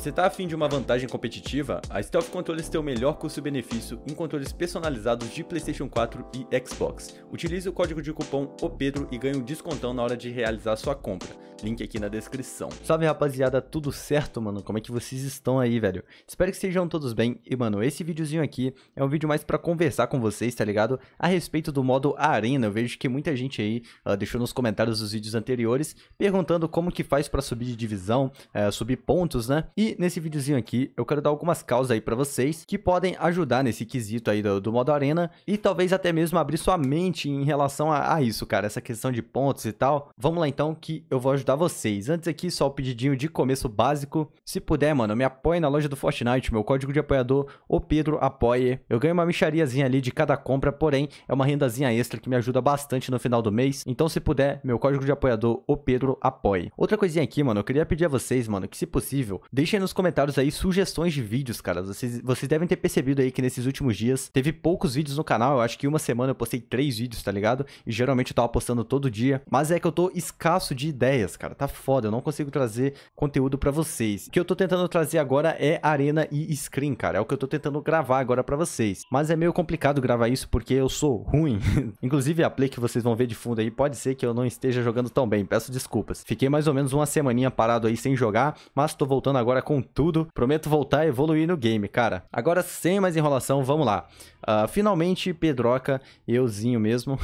você está afim de uma vantagem competitiva? A Stealth Controllers tem o melhor custo-benefício em controles personalizados de PlayStation 4 e Xbox. Utilize o código de cupom OPEDRO e ganhe um descontão na hora de realizar sua compra. Link aqui na descrição. Salve rapaziada, tudo certo, mano? Como é que vocês estão aí, velho? Espero que estejam todos bem. E, mano, esse videozinho aqui é um vídeo mais para conversar com vocês, tá ligado? A respeito do modo Arena. Eu vejo que muita gente aí uh, deixou nos comentários dos vídeos anteriores perguntando como que faz para subir de divisão, uh, subir pontos, né? E nesse videozinho aqui, eu quero dar algumas causas aí para vocês que podem ajudar nesse quesito aí do, do, modo arena e talvez até mesmo abrir sua mente em relação a, a, isso, cara, essa questão de pontos e tal. Vamos lá então que eu vou ajudar vocês. Antes aqui, só o um pedidinho de começo básico. Se puder, mano, me apoie na loja do Fortnite, meu código de apoiador, o Pedro Apoie. Eu ganho uma michariazinha ali de cada compra, porém é uma rendazinha extra que me ajuda bastante no final do mês. Então se puder, meu código de apoiador, o Pedro Apoie. Outra coisinha aqui, mano, eu queria pedir a vocês, mano, que se possível, deixem nos comentários aí sugestões de vídeos, cara. Vocês, vocês devem ter percebido aí que nesses últimos dias teve poucos vídeos no canal. Eu acho que uma semana eu postei três vídeos, tá ligado? E geralmente eu tava postando todo dia. Mas é que eu tô escasso de ideias, cara. Tá foda, eu não consigo trazer conteúdo pra vocês. O que eu tô tentando trazer agora é arena e screen, cara. É o que eu tô tentando gravar agora pra vocês. Mas é meio complicado gravar isso porque eu sou ruim. Inclusive a play que vocês vão ver de fundo aí, pode ser que eu não esteja jogando tão bem. Peço desculpas. Fiquei mais ou menos uma semaninha parado aí sem jogar, mas tô voltando agora com com tudo. Prometo voltar a evoluir no game, cara. Agora, sem mais enrolação, vamos lá. Uh, finalmente, Pedroca, euzinho mesmo.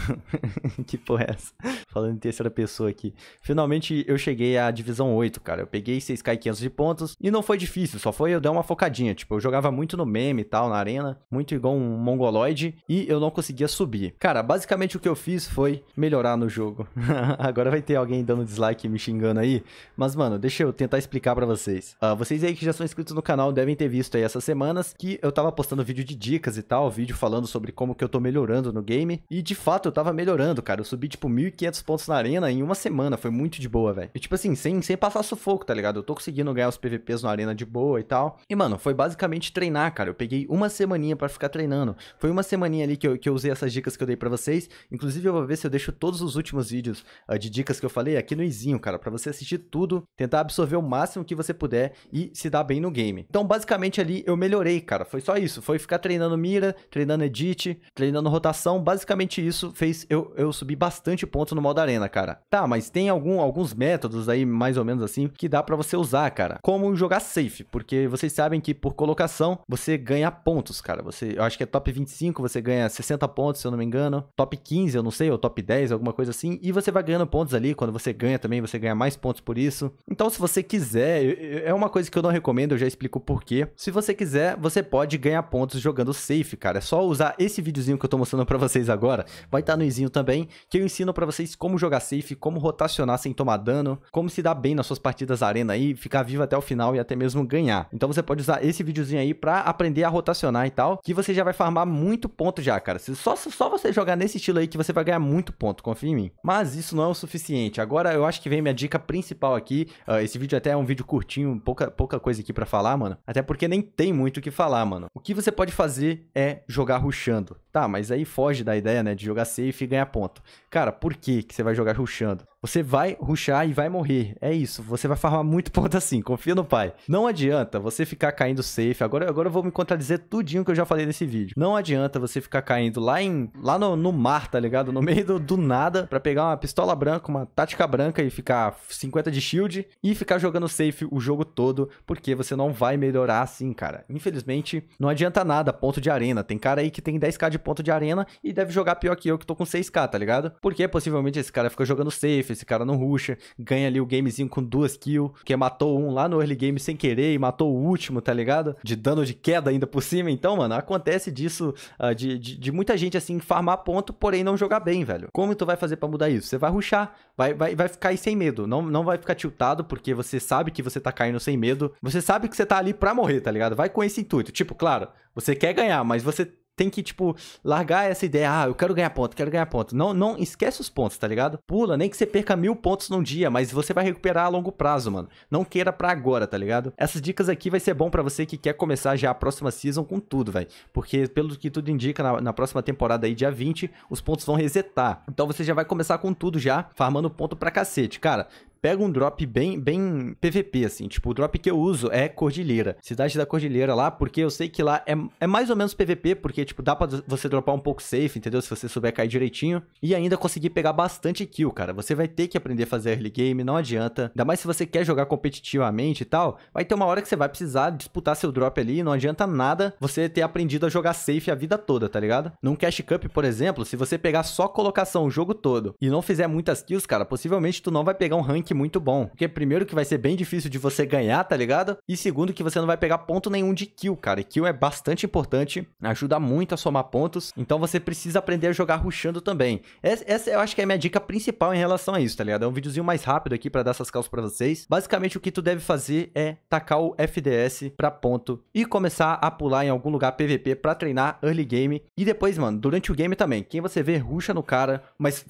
que porra é essa? Falando em terceira pessoa aqui. Finalmente, eu cheguei à divisão 8, cara. Eu peguei 6k 500 de pontos e não foi difícil, só foi eu dar uma focadinha. Tipo, eu jogava muito no meme e tal, na arena, muito igual um mongoloide e eu não conseguia subir. Cara, basicamente o que eu fiz foi melhorar no jogo. Agora vai ter alguém dando dislike e me xingando aí, mas mano, deixa eu tentar explicar para vocês. Uh, vocês vocês aí que já são inscritos no canal devem ter visto aí essas semanas que eu tava postando vídeo de dicas e tal, vídeo falando sobre como que eu tô melhorando no game. E de fato eu tava melhorando, cara. Eu subi tipo 1.500 pontos na arena em uma semana. Foi muito de boa, velho. E tipo assim, sem, sem passar sufoco, tá ligado? Eu tô conseguindo ganhar os PVPs na arena de boa e tal. E mano, foi basicamente treinar, cara. Eu peguei uma semaninha para ficar treinando. Foi uma semaninha ali que eu, que eu usei essas dicas que eu dei para vocês. Inclusive eu vou ver se eu deixo todos os últimos vídeos uh, de dicas que eu falei aqui no Izinho, cara. para você assistir tudo, tentar absorver o máximo que você puder e se dar bem no game. Então, basicamente ali eu melhorei, cara. Foi só isso. Foi ficar treinando mira, treinando edit, treinando rotação. Basicamente isso fez eu, eu subir bastante pontos no modo arena, cara. Tá, mas tem algum, alguns métodos aí, mais ou menos assim, que dá para você usar, cara. Como jogar safe, porque vocês sabem que por colocação você ganha pontos, cara. Você, eu acho que é top 25, você ganha 60 pontos, se eu não me engano. Top 15, eu não sei, ou top 10, alguma coisa assim. E você vai ganhando pontos ali. Quando você ganha também, você ganha mais pontos por isso. Então, se você quiser, é uma coisa que que eu não recomendo, eu já explico por quê. Se você quiser, você pode ganhar pontos jogando safe, cara. É só usar esse videozinho que eu tô mostrando pra vocês agora. Vai estar tá no izinho também, que eu ensino pra vocês como jogar safe, como rotacionar sem tomar dano, como se dar bem nas suas partidas arena aí, ficar vivo até o final e até mesmo ganhar. Então você pode usar esse videozinho aí pra aprender a rotacionar e tal, que você já vai farmar muito ponto já, cara. Só, só você jogar nesse estilo aí que você vai ganhar muito ponto, confia em mim. Mas isso não é o suficiente. Agora eu acho que vem minha dica principal aqui. Uh, esse vídeo até é um vídeo curtinho, pouca, pouca pouca coisa aqui para falar, mano. Até porque nem tem muito o que falar, mano. O que você pode fazer é jogar rushando. Tá, mas aí foge da ideia, né, de jogar safe e ganhar ponto. Cara, por que que você vai jogar rushando? Você vai rushar e vai morrer. É isso, você vai farmar muito ponto assim, confia no pai. Não adianta você ficar caindo safe. Agora, agora eu vou me contradizer tudinho que eu já falei nesse vídeo. Não adianta você ficar caindo lá em lá no, no mar, tá ligado? No meio do, do nada para pegar uma pistola branca, uma tática branca e ficar 50 de shield e ficar jogando safe o jogo todo, porque você não vai melhorar assim, cara. Infelizmente, não adianta nada ponto de arena. Tem cara aí que tem 10k de ponto de arena e deve jogar pior que eu, que tô com 6k, tá ligado? Porque possivelmente esse cara fica jogando safe, esse cara não rusha, ganha ali o gamezinho com duas kills, que matou um lá no early game sem querer e matou o último, tá ligado? De dano de queda ainda por cima. Então, mano, acontece disso, uh, de, de, de, muita gente assim, farmar ponto, porém não jogar bem, velho. Como tu vai fazer para mudar isso? Você vai rushar, vai, vai, vai ficar aí sem medo, não, não vai ficar tiltado, porque você sabe que você tá caindo sem medo, você sabe que você tá ali pra morrer, tá ligado? Vai com esse intuito. Tipo, claro, você quer ganhar, mas você tem que, tipo, largar essa ideia. Ah, eu quero ganhar ponto, quero ganhar ponto. Não, não esquece os pontos, tá ligado? Pula, nem que você perca mil pontos num dia, mas você vai recuperar a longo prazo, mano. Não queira pra agora, tá ligado? Essas dicas aqui vai ser bom para você que quer começar já a próxima season com tudo, velho. Porque, pelo que tudo indica, na, na, próxima temporada aí, dia 20, os pontos vão resetar. Então você já vai começar com tudo já, farmando ponto pra cacete. Cara, pega um drop bem, bem PVP, assim. Tipo, o drop que eu uso é Cordilheira. Cidade da Cordilheira lá, porque eu sei que lá é, é mais ou menos PVP, porque, tipo, dá pra você dropar um pouco safe, entendeu? Se você souber cair direitinho. E ainda conseguir pegar bastante kill, cara. Você vai ter que aprender a fazer early game, não adianta. Ainda mais se você quer jogar competitivamente e tal. Vai ter uma hora que você vai precisar disputar seu drop ali. Não adianta nada você ter aprendido a jogar safe a vida toda, tá ligado? Num Cash Cup, por exemplo, se você pegar só colocação o jogo todo e não fizer muitas kills, cara, possivelmente tu não vai pegar um rank muito bom. Porque primeiro que vai ser bem difícil de você ganhar, tá ligado? E segundo que você não vai pegar ponto nenhum de kill, cara. E kill é bastante importante, ajuda muito a somar pontos. Então você precisa aprender a jogar rushando também. Essa, eu acho que é a minha dica principal em relação a isso, tá ligado? É um videozinho mais rápido aqui para dar essas calças para vocês. Basicamente o que tu deve fazer é tacar o FDS para ponto e começar a pular em algum lugar PVP para treinar early game. E depois, mano, durante o game também. Quem você vê, ruxa no cara, mas,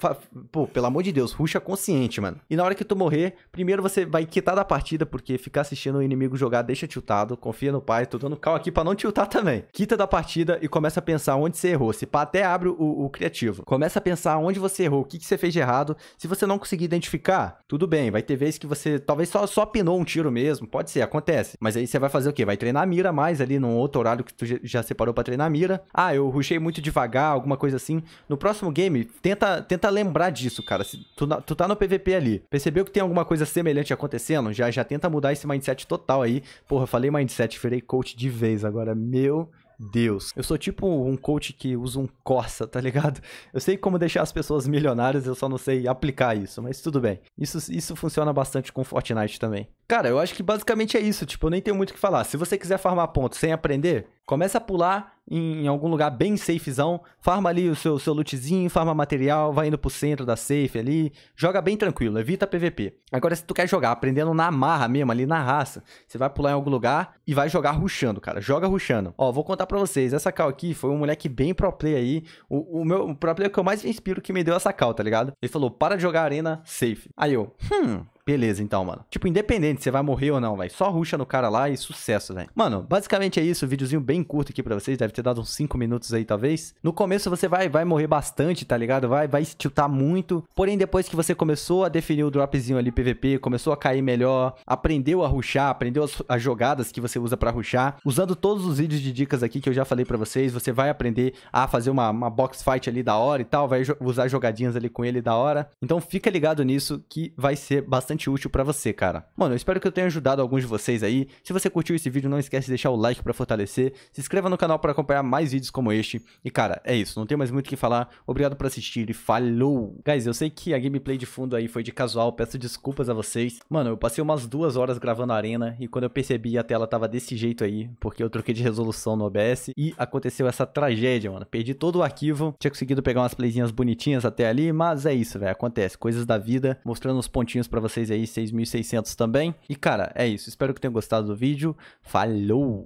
pô, pelo amor de Deus, ruxa consciente, mano. E na hora que tu morrer, morrer, primeiro você vai quitar da partida, porque ficar assistindo o inimigo jogar deixa tiltado. Confia no pai, tô dando cal aqui pra não tiltar também. Quita da partida e começa a pensar onde você errou. Se pá, até abre o, o criativo. Começa a pensar onde você errou, o que, que você fez de errado. Se você não conseguir identificar, tudo bem, vai ter vezes que você talvez só, só pinou um tiro mesmo, pode ser, acontece. Mas aí você vai fazer o quê? Vai treinar a mira mais ali num outro horário que tu já separou para treinar a mira. Ah, eu ruxei muito devagar, alguma coisa assim. No próximo game, tenta, tenta lembrar disso, cara. Se tu, tu tá no PVP ali, percebeu que tem alguma coisa semelhante acontecendo, já, já tenta mudar esse mindset total aí. Porra, eu falei mindset, virei coach de vez agora. Meu Deus. Eu sou tipo um coach que usa um Corsa, tá ligado? Eu sei como deixar as pessoas milionárias, eu só não sei aplicar isso, mas tudo bem. Isso, isso funciona bastante com Fortnite também. Cara, eu acho que basicamente é isso. Tipo, eu nem tenho muito o que falar. Se você quiser farmar pontos sem aprender, começa a pular em, em algum lugar bem safezão, farma ali o seu, seu lootzinho, farma material, vai indo pro centro da safe ali, joga bem tranquilo, evita PVP. Agora, se tu quer jogar aprendendo na marra mesmo, ali na raça, você vai pular em algum lugar e vai jogar ruxando, cara. Joga ruxando. Ó, vou contar pra vocês, essa cal aqui foi um moleque bem pro play aí, o, o meu o pro player que eu mais me inspiro que me deu essa cal, tá ligado? Ele falou, para de jogar arena safe. Aí eu, hum, Beleza, então, mano. Tipo, independente você vai morrer ou não, vai Só ruxa no cara lá e sucesso, velho. Mano, basicamente é isso. Videozinho bem curto aqui pra vocês. Deve ter dado uns 5 minutos aí, talvez. No começo você vai, vai morrer bastante, tá ligado? Vai, vai tiltar muito. Porém, depois que você começou a definir o dropzinho ali, PVP, começou a cair melhor, aprendeu a ruxar, aprendeu as, as jogadas que você usa para ruxar. Usando todos os vídeos de dicas aqui que eu já falei para vocês, você vai aprender a fazer uma, uma box fight ali da hora e tal. Vai jo usar jogadinhas ali com ele da hora. Então fica ligado nisso que vai ser bastante bastante útil para você, cara. Mano, eu espero que eu tenha ajudado alguns de vocês aí. Se você curtiu esse vídeo, não esquece de deixar o like para fortalecer. Se inscreva no canal para acompanhar mais vídeos como este. E, cara, é isso. Não tem mais muito o que falar. Obrigado por assistir e falou! Guys, eu sei que a gameplay de fundo aí foi de casual. Peço desculpas a vocês. Mano, eu passei umas duas horas gravando a arena e quando eu percebi a tela tava desse jeito aí, porque eu troquei de resolução no OBS e aconteceu essa tragédia, mano. Perdi todo o arquivo. Tinha conseguido pegar umas playzinhas bonitinhas até ali, mas é isso, velho. Acontece. Coisas da vida. Mostrando uns pontinhos para vocês aí, 6.600 também. E cara, é isso. Espero que tenham gostado do vídeo. Falou!